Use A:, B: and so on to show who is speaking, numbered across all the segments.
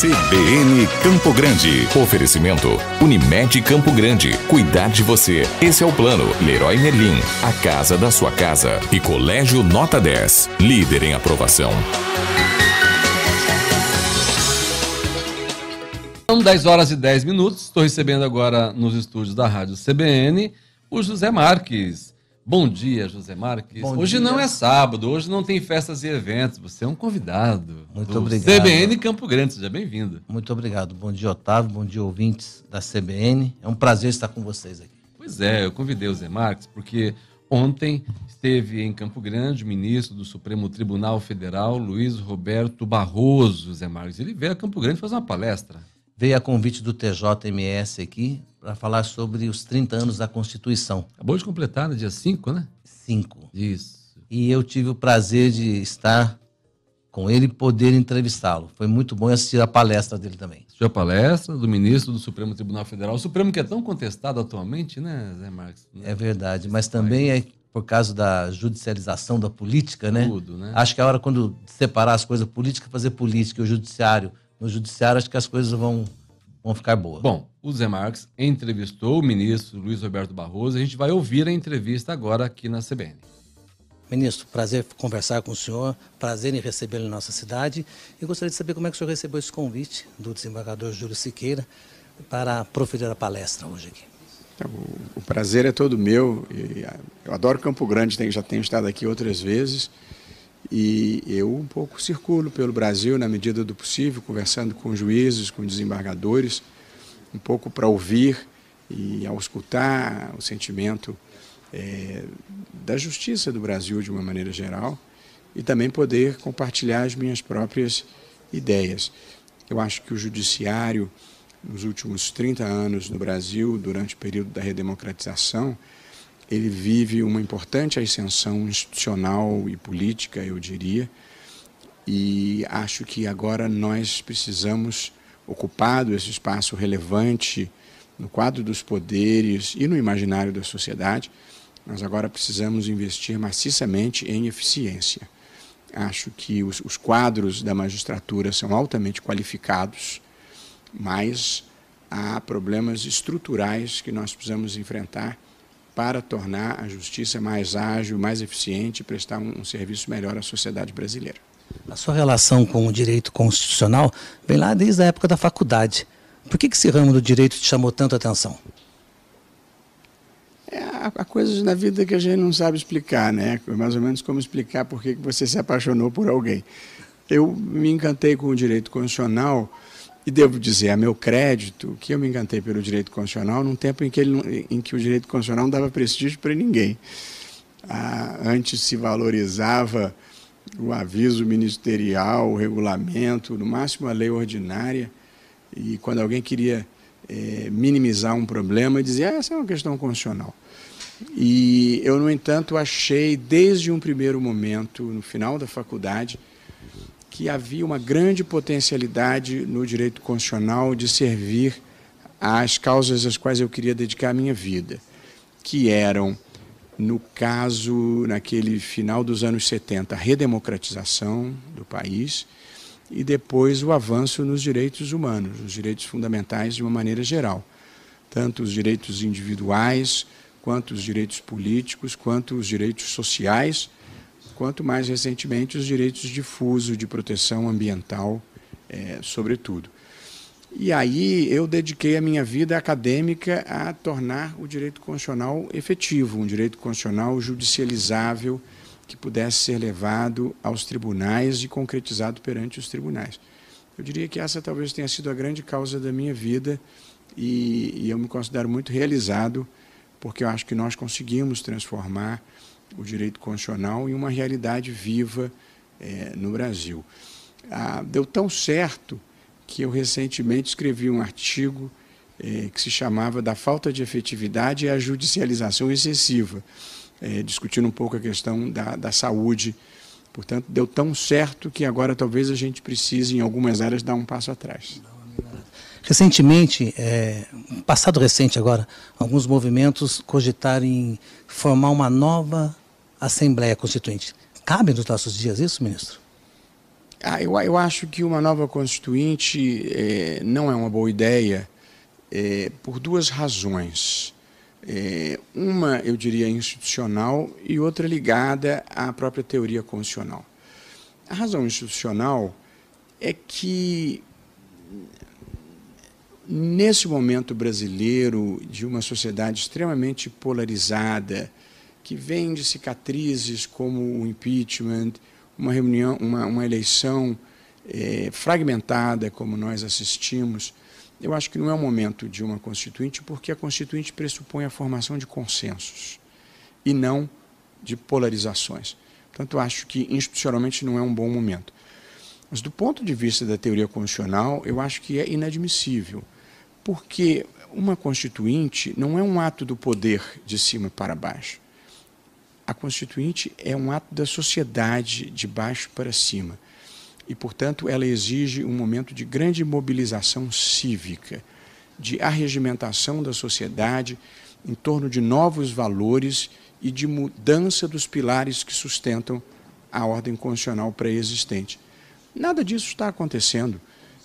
A: CBN Campo Grande. Oferecimento Unimed Campo Grande. Cuidar de você. Esse é o plano. Leroy Merlin. A casa da sua casa. E Colégio Nota 10. Líder em aprovação.
B: São 10 horas e 10 minutos. Estou recebendo agora nos estúdios da Rádio CBN o José Marques Bom dia, José Marques. Bom hoje dia. não é sábado, hoje não tem festas e eventos. Você é um convidado. Muito obrigado. CBN Campo
C: Grande, seja bem-vindo. Muito obrigado. Bom dia, Otávio. Bom dia, ouvintes da CBN. É um prazer estar com vocês aqui.
B: Pois é, eu convidei o Zé Marques porque ontem esteve em Campo Grande o ministro do Supremo Tribunal Federal, Luiz Roberto
C: Barroso. Zé Marques, ele veio a Campo Grande fazer uma palestra veio a convite do TJMS aqui para falar sobre os 30 anos da Constituição. Acabou de completar no né, dia 5, né? 5. Isso. E eu tive o prazer de estar com ele e poder entrevistá-lo. Foi muito bom assistir a palestra dele também. Assistiu a palestra do ministro do Supremo Tribunal Federal. O
B: Supremo que é tão contestado atualmente, né, Zé Marques?
C: É verdade, mas também é por causa da judicialização da política, né? Tudo, né? Acho que é a hora quando separar as coisas, política fazer política e o judiciário no judiciário, acho que as coisas vão vão ficar boas. Bom,
B: o Zé Marques entrevistou o ministro Luiz Roberto Barroso. A gente vai ouvir a entrevista agora aqui
C: na CBN. Ministro, prazer conversar com o senhor, prazer em recebê-lo na nossa cidade. E gostaria de saber como é que o senhor recebeu esse convite do desembargador Júlio Siqueira para proferir a palestra hoje aqui.
D: Tá o prazer é todo meu. Ah, eu adoro Campo Grande, já tenho estado aqui outras vezes. E eu um pouco circulo pelo Brasil na medida do possível, conversando com juízes, com desembargadores, um pouco para ouvir e auscultar o sentimento é, da justiça do Brasil de uma maneira geral e também poder compartilhar as minhas próprias ideias. Eu acho que o judiciário, nos últimos 30 anos no Brasil, durante o período da redemocratização, ele vive uma importante ascensão institucional e política, eu diria, e acho que agora nós precisamos, ocupado esse espaço relevante no quadro dos poderes e no imaginário da sociedade, nós agora precisamos investir maciçamente em eficiência. Acho que os, os quadros da magistratura são altamente qualificados, mas há problemas estruturais que nós precisamos enfrentar para tornar a justiça mais ágil, mais eficiente e prestar um, serviço melhor à sociedade brasileira.
C: A sua relação com o direito constitucional vem lá desde a época da faculdade. Por que, que esse ramo do direito te chamou tanto atenção?
D: É, há coisas na vida que a gente não sabe explicar, né? Mais ou menos como explicar por que você se apaixonou por alguém. Eu me encantei com o direito constitucional e devo dizer, a meu crédito, que eu me encantei pelo direito constitucional num tempo em que, ele, em que o direito constitucional não dava prestígio para ninguém. Ah, antes se valorizava o aviso ministerial, o regulamento, no máximo a lei ordinária. E quando alguém queria é, minimizar um problema, dizia: ah, essa é uma questão constitucional. E eu, no entanto, achei desde um primeiro momento, no final da faculdade, que havia uma grande potencialidade no direito constitucional de servir às causas às quais eu queria dedicar a minha vida, que eram, no caso, naquele final dos anos 70, a redemocratização do país e depois o avanço nos direitos humanos, nos direitos fundamentais de uma maneira geral, tanto os direitos individuais, quanto os direitos políticos, quanto os direitos sociais quanto mais recentemente os direitos difusos de proteção ambiental, é, sobretudo. E aí eu dediquei a minha vida acadêmica a tornar o direito constitucional efetivo, um direito constitucional judicializável que pudesse ser levado aos tribunais e concretizado perante os tribunais. Eu diria que essa talvez tenha sido a grande causa da minha vida e, e eu me considero muito realizado porque eu acho que nós conseguimos transformar o direito constitucional em uma realidade viva é, no Brasil. Ah, deu tão certo que eu recentemente escrevi um artigo é, que se chamava Da Falta de Efetividade e a Judicialização Excessiva, é, discutindo um pouco a questão da, da saúde. Portanto, deu tão certo que agora talvez a gente precise, em algumas áreas, dar um passo atrás.
C: Recentemente, é, passado recente agora, alguns movimentos cogitarem formar uma nova Assembleia Constituinte. Cabe nos nossos dias isso, ministro?
D: Ah, eu, eu acho que uma nova Constituinte eh, não é uma boa ideia eh, por duas razões. Eh, uma, eu diria, institucional e outra ligada à própria teoria constitucional. A razão institucional é que, nesse momento brasileiro de uma sociedade extremamente polarizada, que vem de cicatrizes como o impeachment, uma reunião, uma, uma eleição é, fragmentada, como nós assistimos, eu acho que não é o momento de uma constituinte, porque a constituinte pressupõe a formação de consensos e não de polarizações. Portanto, acho que institucionalmente não é um bom momento. Mas do ponto de vista da teoria constitucional, eu acho que é inadmissível, porque uma constituinte não é um ato do poder de cima para baixo. A Constituinte é um ato da sociedade de baixo para cima e, portanto, ela exige um momento de grande mobilização cívica, de arregimentação da sociedade em torno de novos valores e de mudança dos pilares que sustentam a ordem constitucional pré-existente. Nada disso está acontecendo.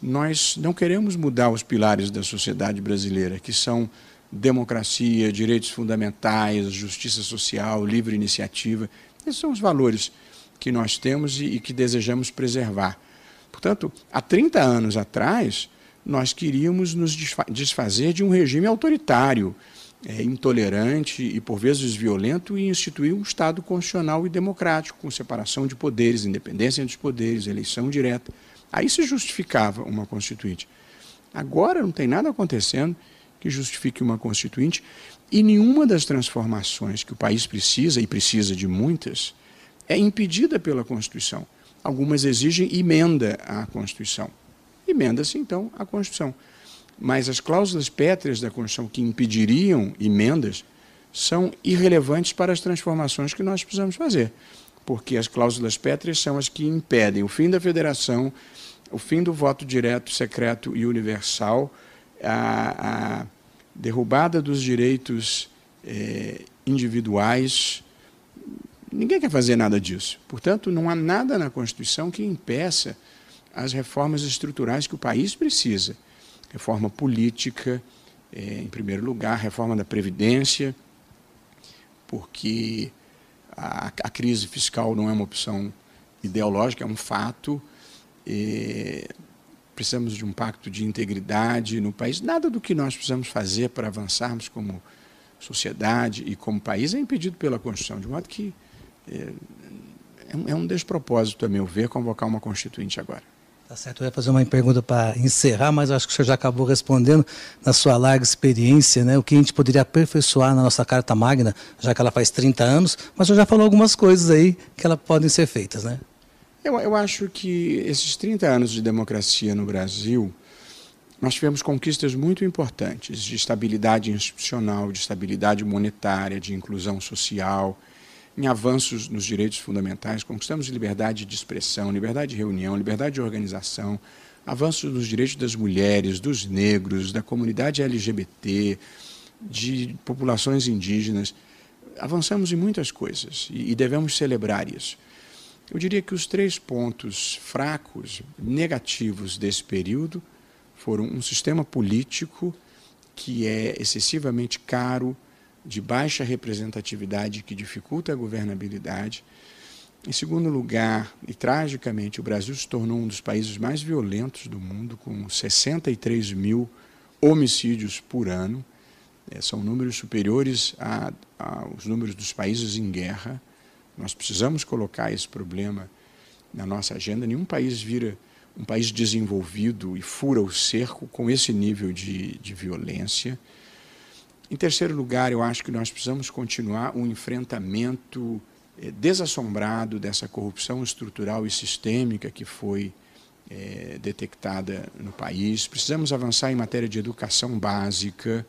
D: Nós não queremos mudar os pilares da sociedade brasileira, que são democracia, direitos fundamentais, justiça social, livre iniciativa. Esses são os valores que nós temos e, que desejamos preservar. Portanto, há 30 anos atrás, nós queríamos nos desfazer de um regime autoritário, é, intolerante e, por vezes, violento e instituir um Estado constitucional e democrático, com separação de poderes, independência dos poderes, eleição direta. Aí se justificava uma Constituinte. Agora não tem nada acontecendo que justifique uma constituinte, e nenhuma das transformações que o país precisa, e precisa de muitas, é impedida pela Constituição. Algumas exigem emenda à Constituição. Emenda-se, então, à Constituição. Mas as cláusulas pétreas da Constituição que impediriam emendas são irrelevantes para as transformações que nós precisamos fazer, porque as cláusulas pétreas são as que impedem o fim da federação, o fim do voto direto, secreto e universal, a, a derrubada dos direitos eh, individuais. Ninguém quer fazer nada disso. Portanto, não há nada na Constituição que impeça as reformas estruturais que o país precisa. Reforma política, eh, em primeiro lugar, reforma da Previdência, porque a, a, crise fiscal não é uma opção ideológica, é um fato. Eh, precisamos de um pacto de integridade no país. Nada do que nós precisamos fazer para avançarmos como sociedade e como país é impedido pela Constituição, de modo que eh, é, é um despropósito, a meu ver, convocar uma Constituinte agora.
C: Tá certo, eu ia fazer uma pergunta para encerrar, mas acho que o senhor já acabou respondendo na sua larga experiência, né? O que a gente poderia aperfeiçoar na nossa Carta Magna, já que ela faz 30 anos, mas o senhor já falou algumas coisas aí que ela podem ser feitas, né?
D: Eu, eu acho que esses 30 anos de democracia no Brasil, nós tivemos conquistas muito importantes de estabilidade institucional, de estabilidade monetária, de inclusão social, em avanços nos direitos fundamentais, conquistamos liberdade de expressão, liberdade de reunião, liberdade de organização, avanços nos direitos das mulheres, dos negros, da comunidade LGBT, de populações indígenas. Avançamos em muitas coisas e devemos celebrar isso. Eu diria que os três pontos fracos, negativos desse período foram um sistema político que é excessivamente caro, de baixa representatividade, que dificulta a governabilidade. Em segundo lugar, e tragicamente, o Brasil se tornou um dos países mais violentos do mundo, com 63 mil homicídios por ano. É, são números superiores aos números dos países em guerra. Nós precisamos colocar esse problema na nossa agenda. Nenhum país vira um país desenvolvido e fura o cerco com esse nível de, de violência. Em terceiro lugar, eu acho que nós precisamos continuar um enfrentamento é, desassombrado dessa corrupção estrutural e sistêmica que foi é, detectada no país. Precisamos avançar em matéria de educação básica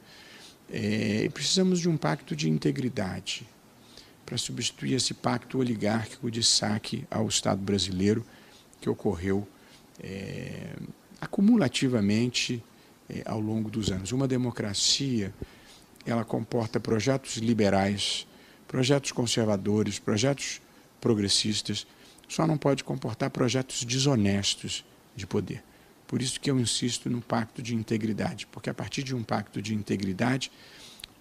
D: é, e precisamos de um pacto de integridade para substituir esse pacto oligárquico de saque ao Estado brasileiro que ocorreu é, acumulativamente é, ao longo dos anos. Uma democracia ela comporta projetos liberais, projetos conservadores, projetos progressistas, só não pode comportar projetos desonestos de poder. Por isso que eu insisto no pacto de integridade, porque a partir de um pacto de integridade,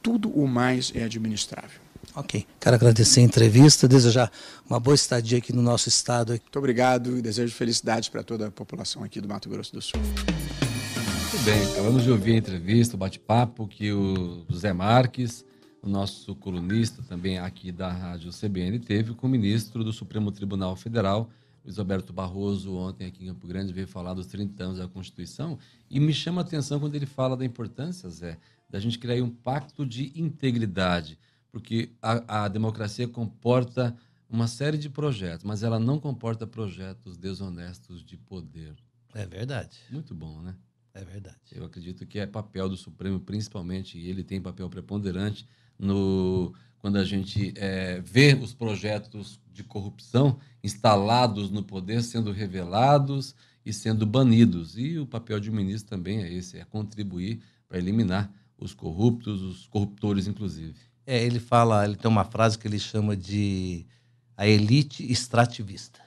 D: tudo o mais é administrável. Ok.
C: Quero agradecer a entrevista, desejar uma boa estadia aqui no nosso
D: estado. Muito obrigado e desejo felicidades para toda a população aqui do Mato Grosso do Sul.
B: Muito bem, acabamos
C: de ouvir a entrevista, o bate-papo
B: que o Zé Marques, o nosso colunista também aqui da Rádio CBN, teve com o ministro do Supremo Tribunal Federal, Luiz Alberto Barroso, ontem aqui em Campo Grande, veio falar dos 30 anos da Constituição e me chama a atenção quando ele fala da importância, Zé, da gente criar um pacto de integridade porque a, a democracia comporta uma série de projetos, mas ela não comporta projetos desonestos de poder.
C: É verdade. Muito bom, né? É verdade.
B: Eu acredito que é papel do Supremo, principalmente, e ele tem papel preponderante no quando a gente é, vê os projetos de corrupção instalados no poder sendo revelados e sendo banidos. E o papel de um ministro também é esse, é contribuir para eliminar
C: os corruptos, os corruptores, inclusive. É, ele fala, ele tem uma frase que ele chama de a elite extrativista,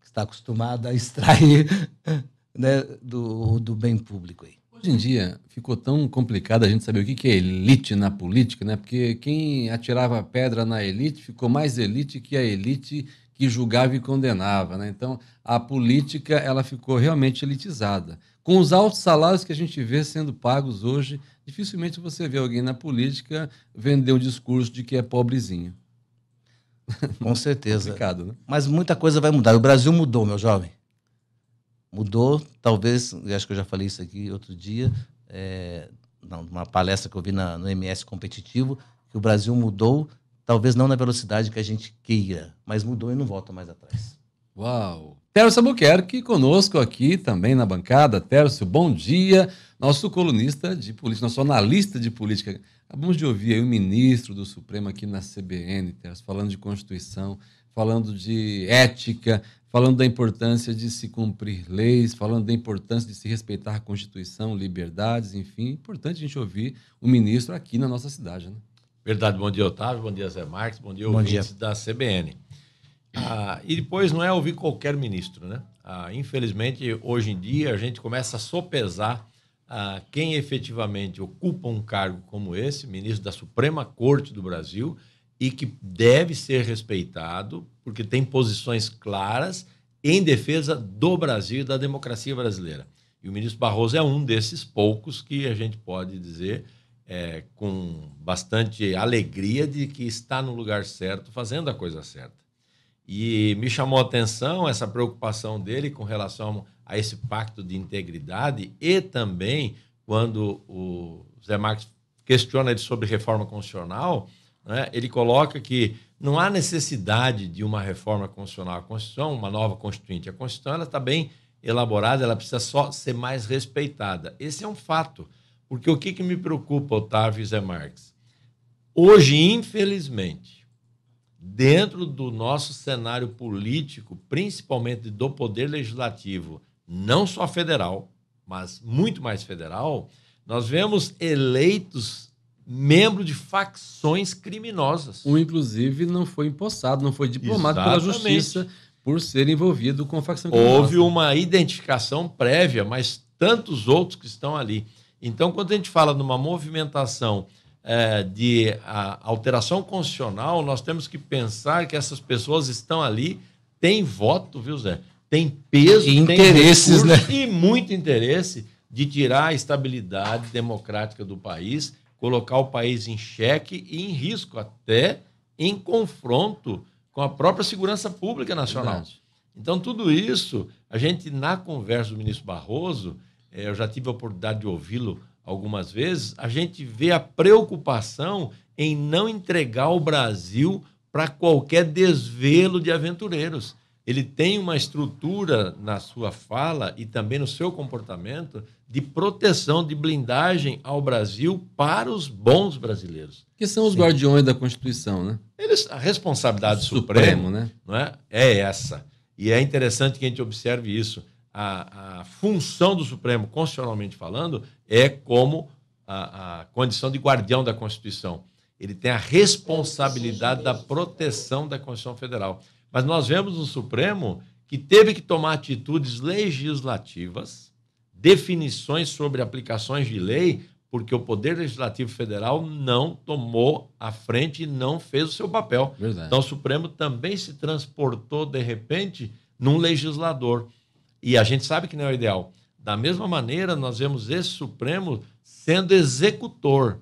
C: que está acostumada a extrair né, do, do bem público aí. Hoje em dia ficou tão complicado a gente
B: saber o que é elite na política, né? Porque quem atirava pedra na elite ficou mais elite que a elite que julgava e condenava. Né? Então, a política ela ficou realmente elitizada. Com os altos salários que a gente vê sendo pagos hoje, dificilmente
C: você vê alguém na política vender o discurso de que é pobrezinho. Com certeza. né? Mas muita coisa vai mudar. O Brasil mudou, meu jovem. Mudou, talvez, acho que eu já falei isso aqui outro dia, é, numa palestra que eu vi na, no MS Competitivo, que o Brasil mudou Talvez não na velocidade que a gente queira, mas mudou e não volta mais atrás.
B: Uau!
C: Tércio Albuquerque conosco
B: aqui também na bancada. Tércio, bom dia. Nosso colunista de política, nosso analista de política. Acabamos de ouvir aí o ministro do Supremo aqui na CBN, Tércio, falando de Constituição, falando de ética, falando da importância de se cumprir leis, falando da importância de se respeitar a Constituição, liberdades, enfim. Importante a gente ouvir o ministro aqui na nossa cidade, né?
A: Verdade, bom dia, Otávio. Bom dia, Zé Marques. Bom dia, bom ouvintes dia. da CBN. Ah, e depois não é ouvir qualquer ministro, né? Ah, infelizmente, hoje em dia, a gente começa a sopesar ah, quem efetivamente ocupa um cargo como esse, ministro da Suprema Corte do Brasil, e que deve ser respeitado, porque tem posições claras em defesa do Brasil e da democracia brasileira. E o ministro Barroso é um desses poucos que a gente pode dizer é, com bastante alegria de que está no lugar certo, fazendo a coisa certa. E me chamou a atenção essa preocupação dele com relação a esse pacto de integridade e também quando o Zé Marques questiona ele sobre reforma constitucional, né, ele coloca que não há necessidade de uma reforma constitucional. A Constituição, uma nova Constituinte, a Constituição está bem elaborada, ela precisa só ser mais respeitada. Esse é um fato. Porque o que, que me preocupa, Otávio e Zé Marques? Hoje, infelizmente, dentro do nosso cenário político, principalmente do poder legislativo, não só federal, mas muito mais federal, nós vemos eleitos membros de facções criminosas. Um, inclusive, não foi empossado,
B: não foi diplomado Exatamente. pela justiça por ser envolvido com facção criminosa. Houve
A: uma identificação prévia, mas tantos outros que estão ali. Então, quando a gente fala numa movimentação é, de ah, alteração constitucional, nós temos que pensar que essas pessoas estão ali, têm voto, viu, Zé? Tem peso, e interesses, tem recurso, né? E muito interesse de tirar a estabilidade democrática do país, colocar o país em xeque e em risco, até em confronto com a própria segurança pública nacional. Verdade. Então, tudo isso, a gente, na conversa do ministro Barroso, é, eu já tive a oportunidade de ouvi-lo algumas vezes, a gente vê a preocupação em não entregar o Brasil para qualquer desvelo de aventureiros. Ele tem uma estrutura na sua fala e também no seu comportamento de proteção, de blindagem ao Brasil para os bons brasileiros.
B: Que são os Sim. guardiões da Constituição, né?
A: Eles, a responsabilidade suprema né? não é? é essa. E é interessante que a gente observe isso a, a função do Supremo, constitucionalmente falando, é como a, a condição de guardião da Constituição. Ele tem a responsabilidade da proteção da Constituição Federal. Mas nós vemos um Supremo que teve que tomar atitudes legislativas, definições sobre aplicações de lei, porque o Poder Legislativo Federal não tomou a frente e não fez o seu papel. Verdade. Então, o Supremo também se transportou, de repente, num legislador. E a gente sabe que não é o ideal. Da mesma maneira, nós vemos esse Supremo sendo executor,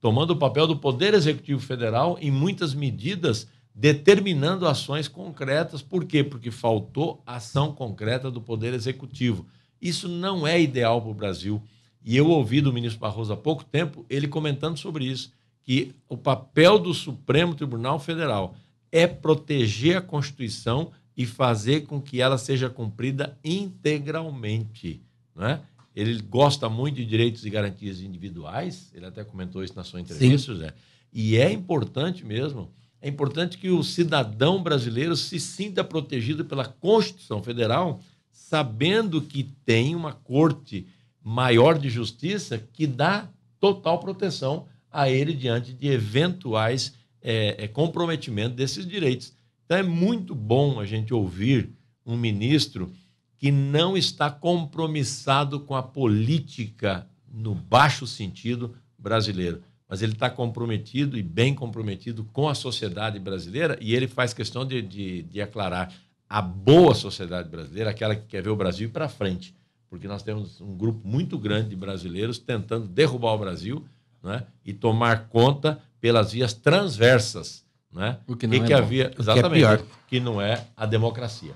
A: tomando o papel do Poder Executivo Federal em muitas medidas, determinando ações concretas. Por quê? Porque faltou ação concreta do Poder Executivo. Isso não é ideal para o Brasil. E eu ouvi do ministro Barroso há pouco tempo ele comentando sobre isso, que o papel do Supremo Tribunal Federal é proteger a Constituição e fazer com que ela seja cumprida integralmente. Né? Ele gosta muito de direitos e garantias individuais, ele até comentou isso na sua entrevista, Sim. José. E é importante mesmo, é importante que o cidadão brasileiro se sinta protegido pela Constituição Federal, sabendo que tem uma corte maior de justiça que dá total proteção a ele diante de eventuais é, comprometimentos desses direitos. Então é muito bom a gente ouvir um ministro que não está compromissado com a política no baixo sentido brasileiro, mas ele está comprometido e bem comprometido com a sociedade brasileira e ele faz questão de, de, de aclarar a boa sociedade brasileira, aquela que quer ver o Brasil para frente, porque nós temos um grupo muito grande de brasileiros tentando derrubar o Brasil né, e tomar conta pelas vias transversas né? O que, não é que bom. havia, exatamente, que, é pior. que não é a democracia.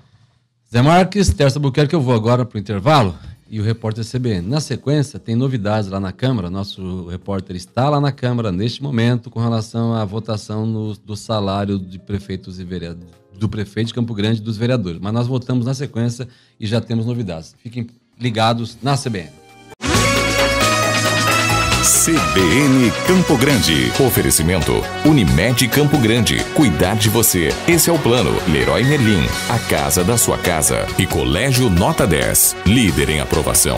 B: Zé Marques, Terça Buquerque, eu vou agora para o intervalo e o repórter CBN. Na sequência, tem novidades lá na Câmara. Nosso repórter está lá na Câmara neste momento com relação à votação no, do salário de prefeitos e vereadores, do prefeito de Campo Grande e dos vereadores. Mas nós votamos na sequência e já temos novidades. Fiquem ligados na CBN.
A: CBN Campo Grande. Oferecimento Unimed Campo Grande. Cuidar de você. Esse é o plano. Leroy Merlin. A casa da sua casa. E Colégio Nota 10. Líder em aprovação.